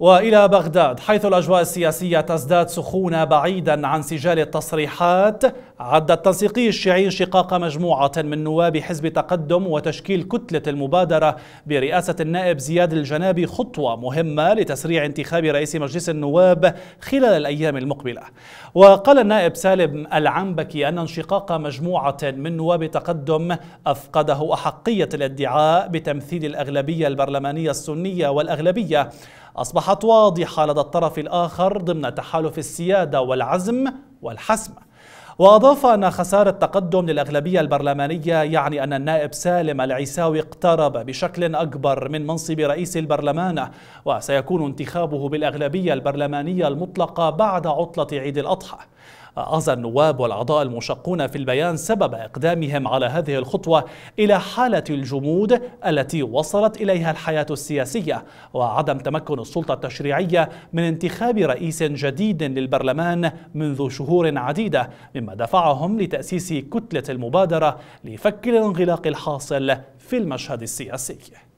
والى بغداد حيث الاجواء السياسيه تزداد سخونه بعيدا عن سجال التصريحات عد التنسيقي الشيعي انشقاق مجموعة من نواب حزب تقدم وتشكيل كتلة المبادرة برئاسة النائب زياد الجنابي خطوة مهمة لتسريع انتخاب رئيس مجلس النواب خلال الأيام المقبلة وقال النائب سالم العنبكي أن انشقاق مجموعة من نواب تقدم أفقده أحقية الادعاء بتمثيل الأغلبية البرلمانية السنية والأغلبية أصبحت واضحة لدى الطرف الآخر ضمن تحالف السيادة والعزم والحسم وأضاف أن خسارة تقدم للأغلبية البرلمانية يعني أن النائب سالم العيساوي اقترب بشكل أكبر من منصب رئيس البرلمان وسيكون انتخابه بالأغلبية البرلمانية المطلقة بعد عطلة عيد الأضحى أعزى النواب والأعضاء المشقون في البيان سبب إقدامهم على هذه الخطوة إلى حالة الجمود التي وصلت إليها الحياة السياسية وعدم تمكن السلطة التشريعية من انتخاب رئيس جديد للبرلمان منذ شهور عديدة مما دفعهم لتأسيس كتلة المبادرة لفك الانغلاق الحاصل في المشهد السياسي